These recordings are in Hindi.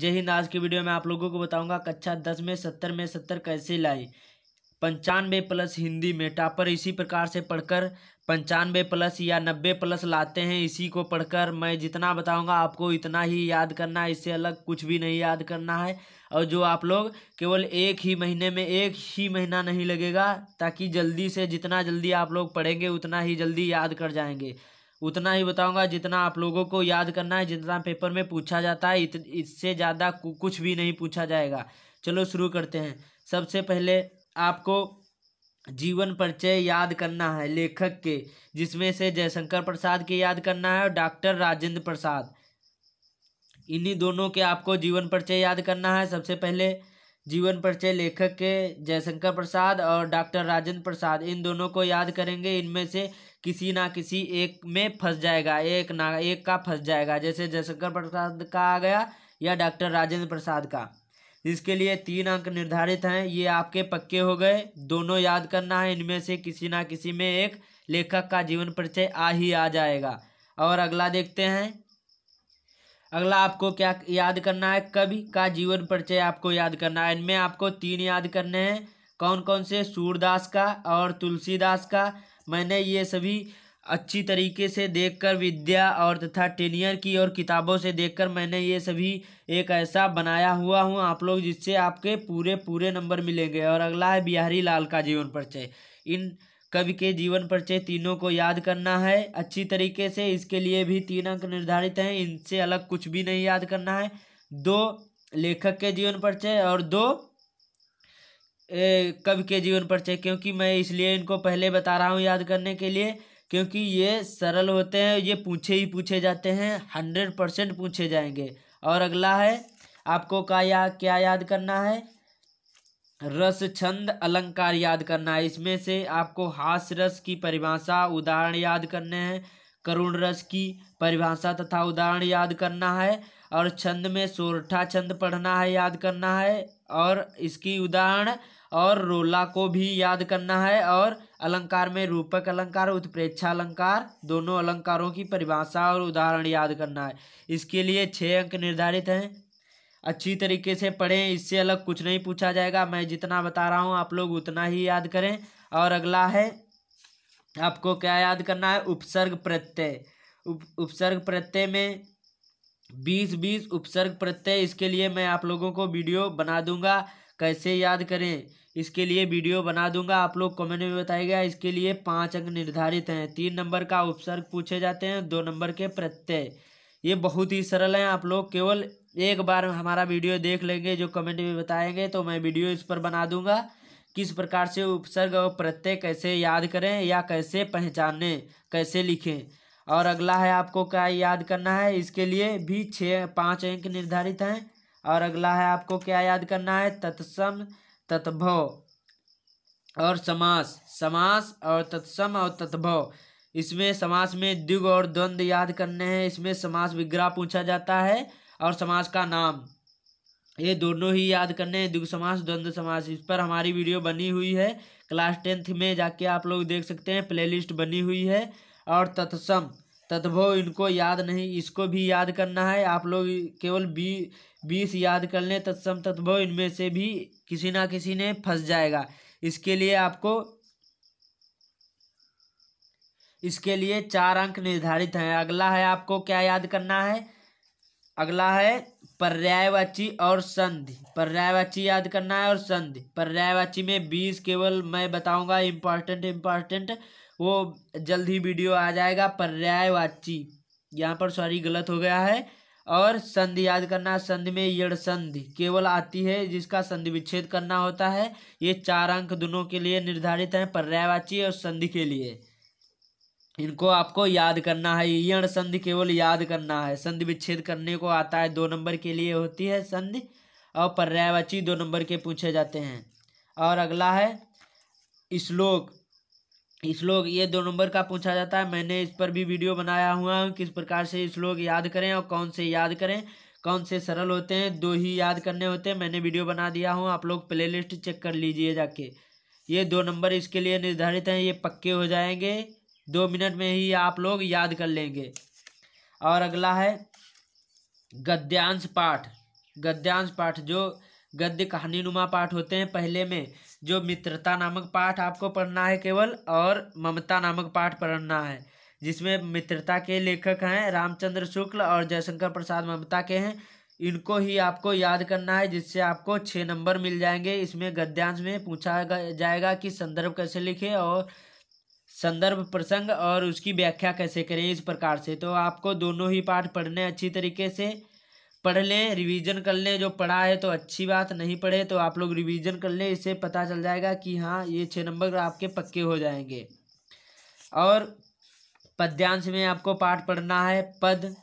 जय हिंद आज की वीडियो में आप लोगों को बताऊंगा कक्षा दस में सत्तर में सत्तर कैसे लाए पंचानवे प्लस हिंदी में टापर इसी प्रकार से पढ़कर पंचानवे प्लस या नब्बे प्लस लाते हैं इसी को पढ़कर मैं जितना बताऊंगा आपको इतना ही याद करना है इससे अलग कुछ भी नहीं याद करना है और जो आप लोग केवल एक ही महीने में एक ही महीना नहीं लगेगा ताकि जल्दी से जितना जल्दी आप लोग पढ़ेंगे उतना ही जल्दी याद कर जाएंगे उतना ही बताऊंगा जितना आप लोगों को याद करना है जितना पेपर में पूछा जाता है इससे ज़्यादा कुछ भी नहीं पूछा जाएगा चलो शुरू करते हैं सबसे पहले आपको जीवन परिचय याद करना है लेखक के जिसमें से जयशंकर प्रसाद के याद करना है और डॉक्टर राजेंद्र प्रसाद इन्हीं दोनों के आपको जीवन परिचय याद करना है सबसे पहले जीवन परिचय लेखक के जयशंकर प्रसाद और डॉक्टर राजेंद्र प्रसाद इन दोनों को याद करेंगे इनमें से किसी ना किसी एक में फंस जाएगा एक ना एक का फंस जाएगा जैसे जयशंकर प्रसाद का आ गया या डॉक्टर राजेंद्र प्रसाद का इसके लिए तीन अंक निर्धारित हैं ये आपके पक्के हो गए दोनों याद करना है इनमें से किसी ना किसी में एक लेखक का जीवन परिचय आ ही आ जाएगा और अगला देखते हैं अगला आपको क्या याद करना है कवि का जीवन परिचय आपको याद करना है इनमें आपको तीन याद करने हैं कौन कौन से सूरदास का और तुलसीदास का मैंने ये सभी अच्छी तरीके से देखकर विद्या और तथा टेनियर की और किताबों से देखकर मैंने ये सभी एक ऐसा बनाया हुआ हूँ आप लोग जिससे आपके पूरे पूरे नंबर मिलेंगे और अगला है बिहारी लाल का जीवन परिचय इन कवि के जीवन परिचय तीनों को याद करना है अच्छी तरीके से इसके लिए भी तीन अंक निर्धारित हैं इनसे अलग कुछ भी नहीं याद करना है दो लेखक के जीवन परिचय और दो कवि के जीवन परिचय क्योंकि मैं इसलिए इनको पहले बता रहा हूँ याद करने के लिए क्योंकि ये सरल होते हैं ये पूछे ही पूछे जाते हैं हंड्रेड परसेंट पूछे जाएंगे और अगला है आपको का या क्या याद करना है रस छंद अलंकार याद करना है इसमें से आपको हास्य रस की परिभाषा उदाहरण याद करने हैं करुण रस की परिभाषा तथा उदाहरण याद करना है और छंद में सोरठा छंद पढ़ना है याद करना है और इसकी उदाहरण और रोला को भी याद करना है और अलंकार में रूपक अलंकार उत्प्रेक्षा अलंकार दोनों अलंकारों की परिभाषा और उदाहरण याद करना है इसके लिए छः अंक निर्धारित हैं अच्छी तरीके से पढ़ें इससे अलग कुछ नहीं पूछा जाएगा मैं जितना बता रहा हूँ आप लोग उतना ही याद करें और अगला है आपको क्या याद करना है उपसर्ग प्रत्यय उप, उपसर्ग प्रत्यय में बीस बीस उपसर्ग प्रत्यय इसके लिए मैं आप लोगों को वीडियो बना दूंगा कैसे याद करें इसके लिए वीडियो बना दूंगा आप लोग कमेंट में बताएगा इसके लिए पाँच अंक निर्धारित हैं तीन नंबर का उपसर्ग पूछे जाते हैं दो नंबर के प्रत्यय ये बहुत ही सरल हैं आप लोग केवल एक बार हमारा वीडियो देख लेंगे जो कमेंट में बताएंगे तो मैं वीडियो इस पर बना दूंगा किस प्रकार से उपसर्ग और प्रत्यय कैसे याद करें या कैसे पहचानें कैसे लिखें और अगला है आपको क्या याद करना है इसके लिए भी छः पाँच अंक निर्धारित हैं और अगला है आपको क्या याद करना है तत्सम तत्भव और समास समास और तत्सम और तत्भव इसमें समास में द्विग और द्वंद्व याद करने हैं इसमें समास विग्रह पूछा जाता है और समाज का नाम ये दोनों ही याद करने दुख समास द्वंद्व समास इस पर हमारी वीडियो बनी हुई है क्लास टेंथ में जाके आप लोग देख सकते हैं प्लेलिस्ट बनी हुई है और तत्सम तत्भो इनको याद नहीं इसको भी याद करना है आप लोग केवल बी बीस याद कर लें तत्सम तत्भो इनमें से भी किसी ना किसी ने फंस जाएगा इसके लिए आपको इसके लिए चार अंक निर्धारित हैं अगला है आपको क्या याद करना है अगला है पर्यायवाची और संधि पर्यायवाची याद करना है और संधि पर्यायवाची में बीस केवल मैं बताऊंगा इम्पॉर्टेंट इम्पॉर्टेंट वो जल्द ही वीडियो आ जाएगा पर्यायवाची यहाँ पर सॉरी गलत हो गया है और संधि याद करना संधि में यड़ संधि केवल आती है जिसका संधि विच्छेद करना होता है ये चार अंक दोनों के लिए निर्धारित हैं पर्यायवाची और संधि के लिए इनको आपको याद करना है यण संधि केवल याद करना है संधि विच्छेद करने को आता है दो नंबर के लिए होती है संधि और पर्यायवाची दो नंबर के पूछे जाते हैं और अगला है श्लोक श्लोक ये दो नंबर का पूछा जाता है मैंने इस पर भी वीडियो बनाया हुआ है किस प्रकार से श्लोक याद करें और कौन से याद करें कौन से सरल होते हैं दो ही याद करने होते हैं मैंने वीडियो बना दिया हूँ आप लोग प्लेलिस्ट चेक कर लीजिए जाके ये दो नंबर इसके लिए निर्धारित हैं ये पक्के हो जाएंगे दो मिनट में ही आप लोग याद कर लेंगे और अगला है गद्यांश पाठ गद्यांश पाठ जो गद्य कहानी नुमा पाठ होते हैं पहले में जो मित्रता नामक पाठ आपको पढ़ना है केवल और ममता नामक पाठ पढ़ना है जिसमें मित्रता के लेखक हैं रामचंद्र शुक्ल और जयशंकर प्रसाद ममता के हैं इनको ही आपको याद करना है जिससे आपको छः नंबर मिल जाएंगे इसमें गद्यांश में पूछा जाएगा कि संदर्भ कैसे लिखे और संदर्भ प्रसंग और उसकी व्याख्या कैसे करें इस प्रकार से तो आपको दोनों ही पाठ पढ़ने अच्छी तरीके से पढ़ लें रिवीजन कर लें जो पढ़ा है तो अच्छी बात नहीं पढ़े तो आप लोग रिवीजन कर लें इससे पता चल जाएगा कि हाँ ये छः नंबर आपके पक्के हो जाएंगे और पद्यांश में आपको पाठ पढ़ना है पद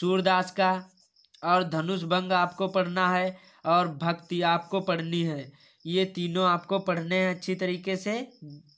सूरदास का और धनुष भंग आपको पढ़ना है और भक्ति आपको पढ़नी है ये तीनों आपको पढ़ने हैं अच्छी तरीके से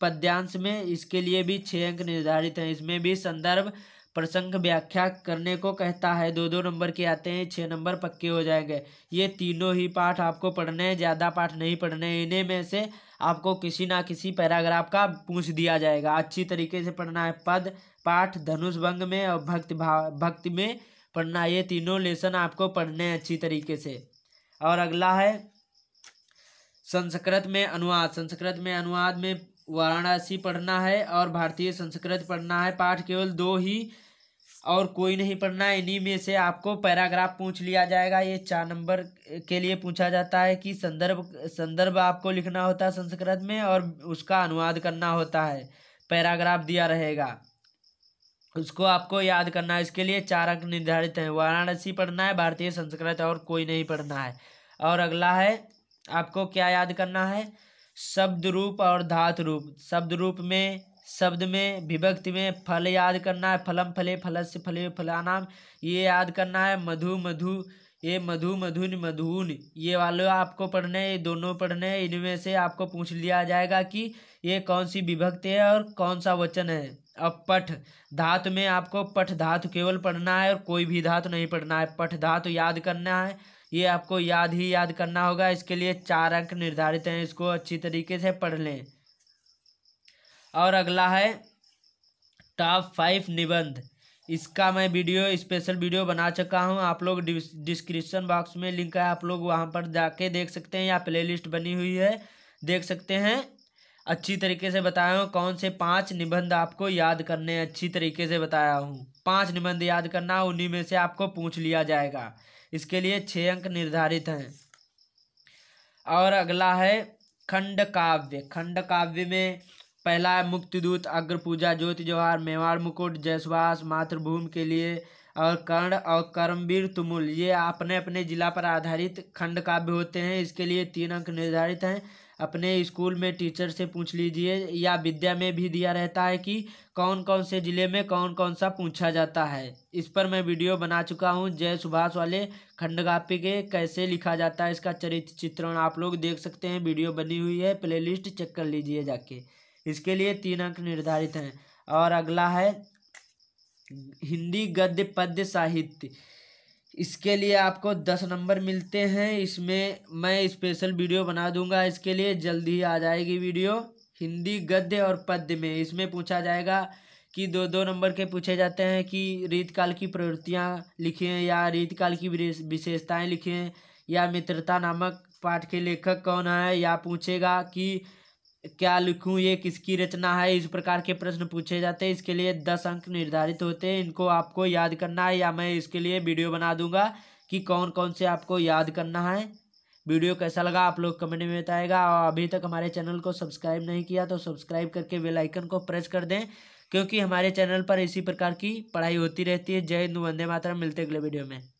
पद्यांश में इसके लिए भी छः अंक निर्धारित हैं इसमें भी संदर्भ प्रसंग व्याख्या करने को कहता है दो दो नंबर के आते हैं छः नंबर पक्के हो जाएंगे ये तीनों ही पाठ आपको पढ़ने हैं ज़्यादा पाठ नहीं पढ़ने हैं इन्हें में से आपको किसी ना किसी पैराग्राफ का पूछ दिया जाएगा अच्छी तरीके से पढ़ना है पद पाठ धनुष भंग में और भक्त भाव भक्ति में पढ़ना ये तीनों लेसन आपको पढ़ने हैं अच्छी तरीके से और अगला है संस्कृत में अनुवाद संस्कृत में अनुवाद में वाराणसी पढ़ना है और भारतीय संस्कृत पढ़ना है पाठ केवल दो ही और कोई नहीं पढ़ना है इन्हीं में से आपको पैराग्राफ पूछ लिया जाएगा ये चार नंबर के लिए पूछा जाता है कि संदर्भ संदर्भ आपको लिखना होता है संस्कृत में और उसका अनुवाद करना होता है पैराग्राफ दिया रहेगा उसको आपको याद करना है इसके लिए चार अंक निर्धारित हैं वाराणसी पढ़ना है भारतीय संस्कृत और कोई नहीं पढ़ना है और अगला है आपको क्या याद करना है शब्द रूप और धातु रूप शब्द रूप में शब्द में विभक्ति में फल याद करना है फलम फले से फले फलानाम ये याद करना है मधु मधु ये मधु मधुन मधुन ये वाले आपको पढ़ने ये दोनों पढ़ने इनमें से आपको पूछ लिया जाएगा कि ये कौन सी विभक्ति है और कौन सा वचन है अब पठ धातु में आपको पठ धातु केवल पढ़ना है और कोई भी धातु नहीं पढ़ना है पठ धातु याद करना है ये आपको याद ही याद करना होगा इसके लिए चार अंक निर्धारित हैं इसको अच्छी तरीके से पढ़ लें और अगला है टॉप फाइव निबंध इसका मैं वीडियो स्पेशल वीडियो बना चुका हूँ आप लोग डिस्क्रिप्शन बॉक्स में लिंक है आप लोग वहाँ पर जाके देख सकते हैं या प्ले बनी हुई है देख सकते हैं अच्छी तरीके से बताया हूँ कौन से पांच निबंध आपको याद करने अच्छी तरीके से बताया हूँ पांच निबंध याद करना उन्हीं में से आपको पूछ लिया जाएगा इसके लिए छः अंक निर्धारित हैं और अगला है खंड काव्य खंड काव्य में पहला है मुक्तिदूत पूजा ज्योति जवाहर मेवाड़ मुकुट जयसवास मातृभूमि के लिए और कर्ण और कर्मवीर तुमुल ये अपने अपने जिला पर आधारित खंड काव्य होते हैं इसके लिए तीन अंक निर्धारित हैं अपने स्कूल में टीचर से पूछ लीजिए या विद्या में भी दिया रहता है कि कौन कौन से ज़िले में कौन कौन सा पूछा जाता है इस पर मैं वीडियो बना चुका हूँ जय सुभाष वाले खंडगापी के कैसे लिखा जाता है इसका चरित्र चित्रण आप लोग देख सकते हैं वीडियो बनी हुई है प्ले चेक कर लीजिए जाके इसके लिए तीन अंक निर्धारित हैं और अगला है हिंदी गद्य पद्य साहित्य इसके लिए आपको दस नंबर मिलते हैं इसमें मैं स्पेशल वीडियो बना दूंगा इसके लिए जल्दी आ जाएगी वीडियो हिंदी गद्य और पद्य में इसमें पूछा जाएगा कि दो दो नंबर के पूछे जाते हैं कि रीतकाल की प्रवृत्तियाँ लिखें या रीतकाल की विशेषताएँ लिखें या मित्रता नामक पाठ के लेखक कौन है या पूछेगा कि क्या लिखूं ये किसकी रचना है इस प्रकार के प्रश्न पूछे जाते हैं इसके लिए दस अंक निर्धारित होते हैं इनको आपको याद करना है या मैं इसके लिए वीडियो बना दूंगा कि कौन कौन से आपको याद करना है वीडियो कैसा लगा आप लोग कमेंट में बताएगा और अभी तक हमारे चैनल को सब्सक्राइब नहीं किया तो सब्सक्राइब करके बेलाइकन को प्रेस कर दें क्योंकि हमारे चैनल पर इसी प्रकार की पढ़ाई होती रहती है जय हिंद वंदे मातरम मिलते अगले वीडियो में